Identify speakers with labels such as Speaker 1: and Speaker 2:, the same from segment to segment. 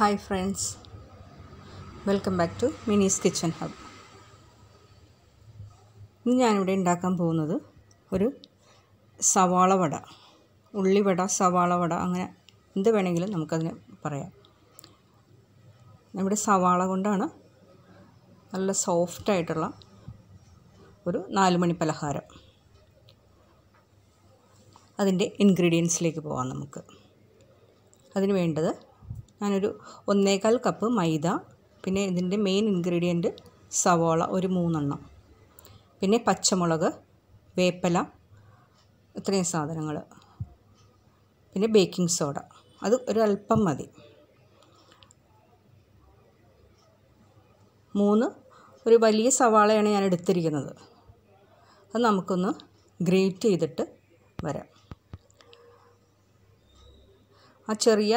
Speaker 1: hi friends welcome back to Mini's kitchen hub ഇന്ന് ഞാനിവിടെ ഉണ്ടാക്കാൻ പോകുന്നത് ഒരു സവാള വട ഉള്ളിവട സവാള വട അങ്ങനെ എന്ത് വേണമെങ്കിലും നമുക്കതിന് പറയാം നമ്മുടെ സവാള കൊണ്ടാണ് നല്ല സോഫ്റ്റ് ആയിട്ടുള്ള ഒരു നാല് മണി പലഹാരം അതിൻ്റെ ഇൻഗ്രീഡിയൻസിലേക്ക് പോകാം നമുക്ക് അതിന് വേണ്ടത് ഞാനൊരു ഒന്നേകാൽ കപ്പ് മൈദ പിന്നെ ഇതിൻ്റെ മെയിൻ ഇൻഗ്രീഡിയൻറ്റ് സവോള ഒരു മൂന്നെണ്ണം പിന്നെ പച്ചമുളക് വേപ്പല ഇത്രയും സാധനങ്ങൾ പിന്നെ ബേക്കിംഗ് സോഡ അത് ഒരല്പം മതി മൂന്ന് ഒരു വലിയ സവാളയാണ് ഞാൻ എടുത്തിരിക്കുന്നത് അത് നമുക്കൊന്ന് ഗ്രേറ്റ് ചെയ്തിട്ട് വരാം ആ ചെറിയ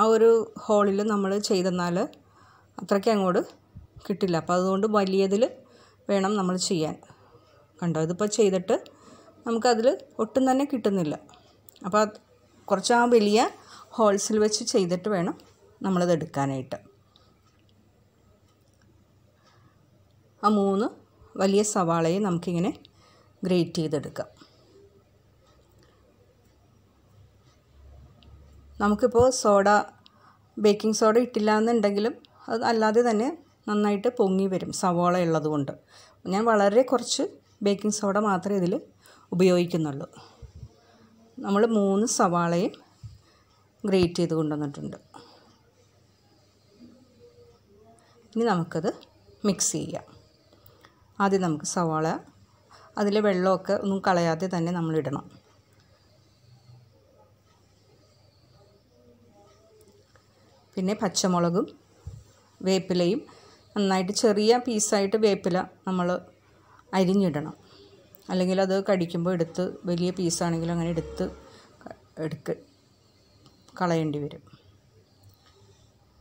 Speaker 1: ആ ഒരു ഹോളിൽ നമ്മൾ ചെയ്തെന്നാൽ അത്രയ്ക്ക് അങ്ങോട്ട് കിട്ടില്ല അപ്പോൾ അതുകൊണ്ട് വലിയതിൽ വേണം നമ്മൾ ചെയ്യാൻ കണ്ടോ ഇതിപ്പോൾ ചെയ്തിട്ട് നമുക്കതിൽ ഒട്ടും തന്നെ കിട്ടുന്നില്ല അപ്പോൾ കുറച്ച് ആ വലിയ ഹോൾസിൽ വെച്ച് ചെയ്തിട്ട് വേണം നമ്മളത് എടുക്കാനായിട്ട് ആ മൂന്ന് വലിയ സവാളയെ നമുക്കിങ്ങനെ ഗ്രേറ്റ് ചെയ്തെടുക്കാം നമുക്കിപ്പോൾ സോഡ ബേക്കിംഗ് സോഡ ഇട്ടില്ല എന്നുണ്ടെങ്കിലും അത് അല്ലാതെ തന്നെ നന്നായിട്ട് പൊങ്ങി വരും സവോള ഉള്ളതുകൊണ്ട് ഞാൻ വളരെ കുറച്ച് ബേക്കിംഗ് സോഡ മാത്രമേ ഇതിൽ ഉപയോഗിക്കുന്നുള്ളൂ നമ്മൾ മൂന്ന് സവാളയും ഗ്രേറ്റ് ചെയ്ത് കൊണ്ടുവന്നിട്ടുണ്ട് ഇനി നമുക്കത് മിക്സ് ചെയ്യാം ആദ്യം നമുക്ക് സവാള അതിലെ വെള്ളമൊക്കെ ഒന്നും കളയാതെ തന്നെ നമ്മൾ ഇടണം പിന്നെ പച്ചമുളകും വേപ്പിലയും നന്നായിട്ട് ചെറിയ പീസായിട്ട് വേപ്പില നമ്മൾ അരിഞ്ഞിടണം അല്ലെങ്കിൽ അത് കടിക്കുമ്പോൾ എടുത്ത് വലിയ പീസാണെങ്കിൽ അങ്ങനെ എടുത്ത് എടുക്ക കളയേണ്ടി വരും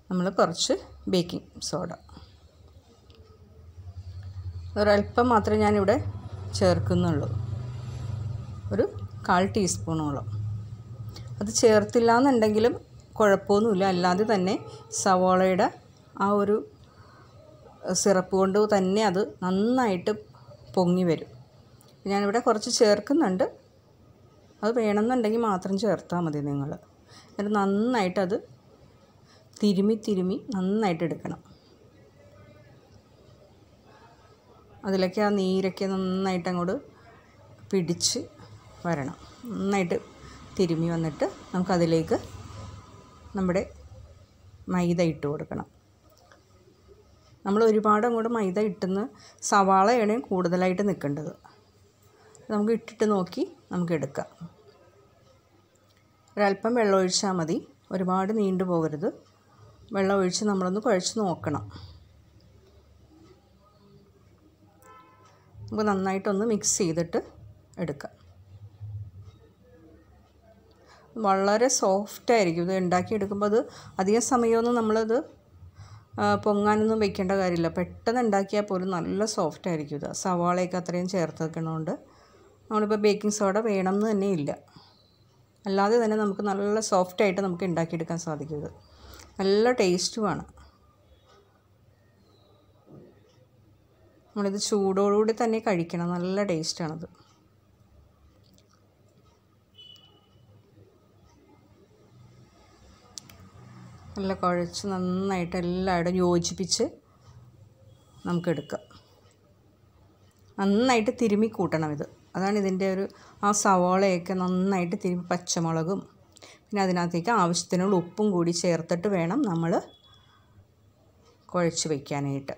Speaker 1: നമ്മൾ കുറച്ച് ബേക്കിംഗ് സോഡ ഒരൽപ്പം മാത്രമേ ഞാനിവിടെ ചേർക്കുന്നുള്ളൂ ഒരു കാൽ ടീസ്പൂണോളം അത് ചേർത്തില്ല എന്നുണ്ടെങ്കിലും കുഴപ്പമൊന്നുമില്ല അല്ലാതെ തന്നെ സവോളയുടെ ആ ഒരു സിറപ്പ് കൊണ്ട് തന്നെ അത് നന്നായിട്ട് പൊങ്ങി വരും ഞാനിവിടെ കുറച്ച് ചേർക്കുന്നുണ്ട് അത് വേണമെന്നുണ്ടെങ്കിൽ മാത്രം ചേർത്താൽ മതി നിങ്ങൾ എന്നിട്ട് നന്നായിട്ടത് തിരുമി തിരുമി നന്നായിട്ട് എടുക്കണം അതിലൊക്കെ ആ നീരൊക്കെ നന്നായിട്ട് അങ്ങോട്ട് പിടിച്ച് വരണം നന്നായിട്ട് തിരുമി വന്നിട്ട് നമുക്കതിലേക്ക് നമ്മുടെ മൈദ ഇട്ട് കൊടുക്കണം നമ്മൾ ഒരുപാട് അങ്ങോട്ട് മൈദ ഇട്ടുന്ന സവാളയാണ് കൂടുതലായിട്ട് നിൽക്കേണ്ടത് നമുക്ക് ഇട്ടിട്ട് നോക്കി നമുക്ക് എടുക്കാം ഒരല്പം വെള്ളം ഒഴിച്ചാൽ മതി ഒരുപാട് നീണ്ടു പോകരുത് വെള്ളം ഒഴിച്ച് നമ്മളൊന്ന് കുഴച്ച് നോക്കണം നമുക്ക് നന്നായിട്ടൊന്ന് മിക്സ് ചെയ്തിട്ട് എടുക്കാം വളരെ സോഫ്റ്റ് ആയിരിക്കും ഇത് ഉണ്ടാക്കിയെടുക്കുമ്പോൾ അത് അധികം സമയമൊന്നും നമ്മളത് പൊങ്ങാനൊന്നും വെക്കേണ്ട കാര്യമില്ല പെട്ടെന്ന് ഉണ്ടാക്കിയാൽ പോലും നല്ല സോഫ്റ്റ് ആയിരിക്കും ഇത് സവാളയൊക്കെ അത്രയും ചേർത്ത് വെക്കണതുകൊണ്ട് നമ്മളിപ്പോൾ ബേക്കിംഗ് സോഡ എന്ന് തന്നെ ഇല്ല അല്ലാതെ തന്നെ നമുക്ക് നല്ല സോഫ്റ്റ് ആയിട്ട് നമുക്ക് ഉണ്ടാക്കിയെടുക്കാൻ സാധിക്കും ഇത് നല്ല ടേസ്റ്റുമാണ് നമ്മളിത് ചൂടോടുകൂടി തന്നെ കഴിക്കണം നല്ല ടേസ്റ്റാണത് നല്ല കുഴച്ച് നന്നായിട്ട് എല്ലായിടും യോജിപ്പിച്ച് നമുക്കെടുക്കാം നന്നായിട്ട് തിരുമി കൂട്ടണം ഇത് അതാണ് ഇതിൻ്റെ ഒരു ആ സവോളയൊക്കെ നന്നായിട്ട് തിരുമി പച്ചമുളകും പിന്നെ അതിനകത്തേക്ക് ആവശ്യത്തിനുള്ള ഉപ്പും കൂടി ചേർത്തിട്ട് വേണം നമ്മൾ കുഴച്ച് വയ്ക്കാനായിട്ട്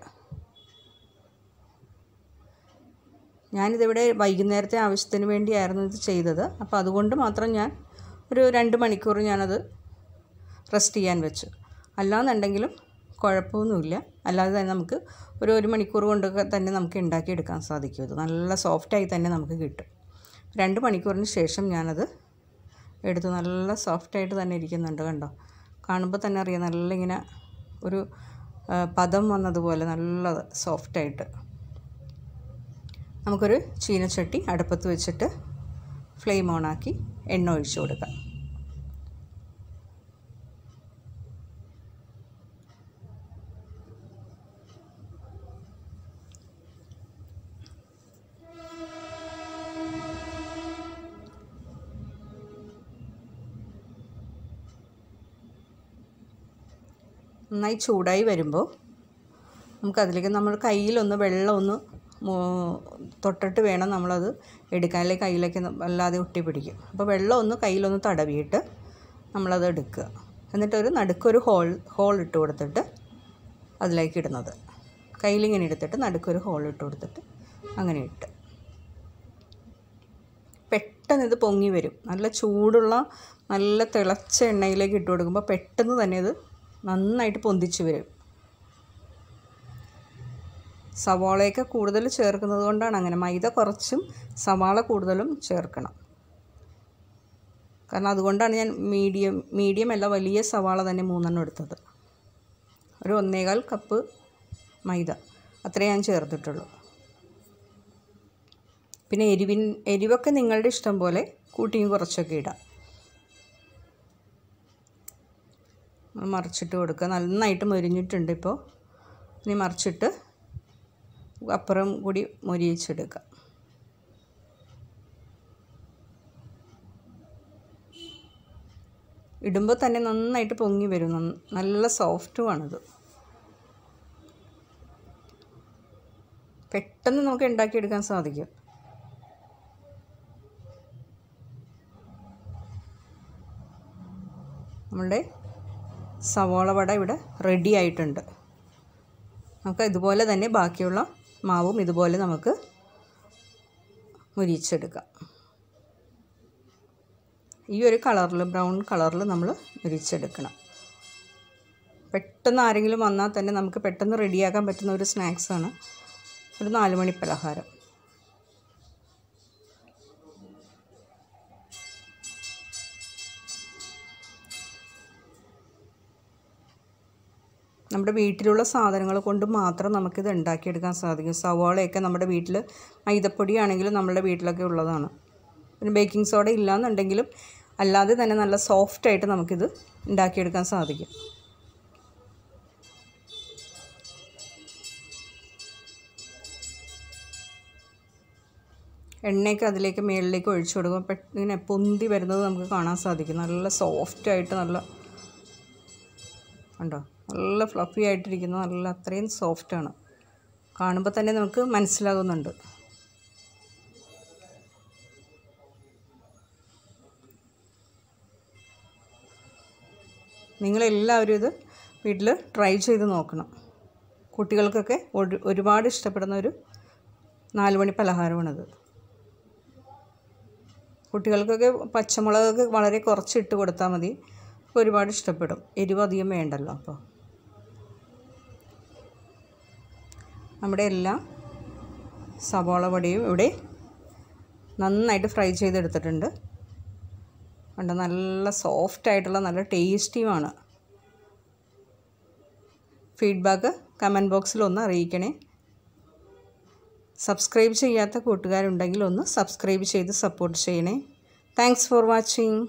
Speaker 1: ഞാനിതിവിടെ വൈകുന്നേരത്തെ ആവശ്യത്തിന് വേണ്ടിയായിരുന്നു ഇത് ചെയ്തത് അപ്പോൾ അതുകൊണ്ട് മാത്രം ഞാൻ ഒരു രണ്ട് മണിക്കൂർ ഞാനത് റെസ്റ്റ് ചെയ്യാൻ വെച്ചു അല്ലാന്നുണ്ടെങ്കിലും കുഴപ്പമൊന്നുമില്ല അല്ലാതെ തന്നെ നമുക്ക് ഒരു ഒരു മണിക്കൂർ കൊണ്ടൊക്കെ തന്നെ നമുക്ക് ഉണ്ടാക്കിയെടുക്കാൻ സാധിക്കും ഇത് നല്ല സോഫ്റ്റായി തന്നെ നമുക്ക് കിട്ടും രണ്ട് മണിക്കൂറിന് ശേഷം ഞാനത് എടുത്ത് നല്ല സോഫ്റ്റായിട്ട് തന്നെ ഇരിക്കുന്നുണ്ട് കണ്ടോ കാണുമ്പോൾ തന്നെ അറിയാം നല്ല ഇങ്ങനെ ഒരു പദം വന്നതുപോലെ നല്ല സോഫ്റ്റായിട്ട് നമുക്കൊരു ചീനച്ചട്ടി അടുപ്പത്ത് വെച്ചിട്ട് ഫ്ലെയിം ഓണാക്കി എണ്ണ ഒഴിച്ചു കൊടുക്കാം നന്നായി ചൂടായി വരുമ്പോൾ നമുക്കതിലേക്ക് നമ്മൾ കയ്യിലൊന്ന് വെള്ളം ഒന്ന് തൊട്ടിട്ട് വേണം നമ്മളത് എടുക്കാൻ അല്ലെങ്കിൽ കയ്യിലേക്ക് വല്ലാതെ ഒട്ടി പിടിക്കും അപ്പോൾ വെള്ളം ഒന്ന് കയ്യിലൊന്ന് തടവിയിട്ട് നമ്മളത് എടുക്കുക എന്നിട്ടൊരു നടുക്കൊരു ഹോൾ ഹോൾ ഇട്ട് കൊടുത്തിട്ട് അതിലേക്ക് ഇടുന്നത് കയ്യിലിങ്ങനെ എടുത്തിട്ട് നടുക്കൊരു ഹോൾ ഇട്ട് കൊടുത്തിട്ട് അങ്ങനെ ഇട്ട് പെട്ടെന്ന് ഇത് പൊങ്ങി വരും നല്ല ചൂടുള്ള നല്ല തിളച്ച എണ്ണയിലേക്ക് ഇട്ട് കൊടുക്കുമ്പോൾ പെട്ടെന്ന് തന്നെ ഇത് നന്നായിട്ട് പൊന്തിച്ച് വരും സവാളയൊക്കെ കൂടുതൽ ചേർക്കുന്നത് കൊണ്ടാണ് അങ്ങനെ മൈദ കുറച്ചും സവാള കൂടുതലും ചേർക്കണം കാരണം അതുകൊണ്ടാണ് ഞാൻ മീഡിയം മീഡിയം അല്ല വലിയ സവാള തന്നെ മൂന്നെണ്ണം എടുത്തത് ഒരു ഒന്നേകാൽ കപ്പ് മൈദ അത്രേ ഞാൻ ചേർത്തിട്ടുള്ളൂ പിന്നെ എരിവിൻ എരിവൊക്കെ നിങ്ങളുടെ ഇഷ്ടം പോലെ കൂട്ടിയും കുറച്ചൊക്കെ ഇടാം മറിച്ചിട്ട് കൊടുക്കുക നന്നായിട്ട് മൊരിഞ്ഞിട്ടുണ്ട് ഇപ്പോൾ ഇനി മറിച്ചിട്ട് അപ്പുറം കൂടി മൊരിയിച്ചെടുക്കുക ഇടുമ്പോൾ തന്നെ നന്നായിട്ട് പൊങ്ങി വരും നല്ല സോഫ്റ്റുമാണിത് പെട്ടെന്ന് നമുക്ക് ഉണ്ടാക്കിയെടുക്കാൻ സാധിക്കും സവോള വട ഇവിടെ റെഡി ആയിട്ടുണ്ട് നമുക്ക് ഇതുപോലെ തന്നെ ബാക്കിയുള്ള മാവും ഇതുപോലെ നമുക്ക് മുരിച്ചെടുക്കാം ഈ ഒരു കളറിൽ ബ്രൗൺ കളറിൽ നമ്മൾ മുരിച്ചെടുക്കണം പെട്ടെന്ന് ആരെങ്കിലും വന്നാൽ തന്നെ നമുക്ക് പെട്ടെന്ന് റെഡിയാക്കാൻ പറ്റുന്ന ഒരു സ്നാക്സാണ് ഒരു നാലുമണി പലഹാരം നമ്മുടെ വീട്ടിലുള്ള സാധനങ്ങൾ കൊണ്ട് മാത്രം നമുക്കിത് ഉണ്ടാക്കിയെടുക്കാൻ സാധിക്കും സവാളയൊക്കെ നമ്മുടെ വീട്ടിൽ മൈദപ്പൊടിയാണെങ്കിലും നമ്മുടെ വീട്ടിലൊക്കെ ഉള്ളതാണ് പിന്നെ ബേക്കിംഗ് സോഡ ഇല്ലയെന്നുണ്ടെങ്കിലും അല്ലാതെ തന്നെ നല്ല സോഫ്റ്റായിട്ട് നമുക്കിത് ഉണ്ടാക്കിയെടുക്കാൻ സാധിക്കും എണ്ണയൊക്കെ അതിലേക്ക് മേളിലേക്ക് ഒഴിച്ചു കൊടുക്കും പെട്ടെന്ന് ഇങ്ങനെ പൊന്തി വരുന്നത് നമുക്ക് കാണാൻ സാധിക്കും നല്ല സോഫ്റ്റായിട്ട് നല്ല ഉണ്ടോ നല്ല ഫ്ലഫി ആയിട്ടിരിക്കുന്നു നല്ല അത്രയും സോഫ്റ്റാണ് കാണുമ്പോൾ തന്നെ നമുക്ക് മനസ്സിലാകുന്നുണ്ട് നിങ്ങളെല്ലാവരും ഇത് വീട്ടിൽ ട്രൈ ചെയ്ത് നോക്കണം കുട്ടികൾക്കൊക്കെ ഒരു ഒരുപാട് ഇഷ്ടപ്പെടുന്ന ഒരു നാല് മണി പലഹാരമാണിത് കുട്ടികൾക്കൊക്കെ പച്ചമുളകൊക്കെ വളരെ കുറച്ചിട്ട് കൊടുത്താൽ മതി ഒരുപാട് ഇഷ്ടപ്പെടും എരിവ് അധികം വേണ്ടല്ലോ അപ്പോൾ നമ്മുടെ എല്ലാ സവാള പൊടിയും ഇവിടെ നന്നായിട്ട് ഫ്രൈ ചെയ്തെടുത്തിട്ടുണ്ട് കണ്ട നല്ല സോഫ്റ്റ് ആയിട്ടുള്ള നല്ല ടേസ്റ്റിയുമാണ് ഫീഡ്ബാക്ക് കമൻറ്റ് ബോക്സിൽ ഒന്ന് അറിയിക്കണേ സബ്സ്ക്രൈബ് ചെയ്യാത്ത കൂട്ടുകാരുണ്ടെങ്കിൽ ഒന്ന് സബ്സ്ക്രൈബ് ചെയ്ത് സപ്പോർട്ട് ചെയ്യണേ താങ്ക്സ് ഫോർ വാച്ചിങ്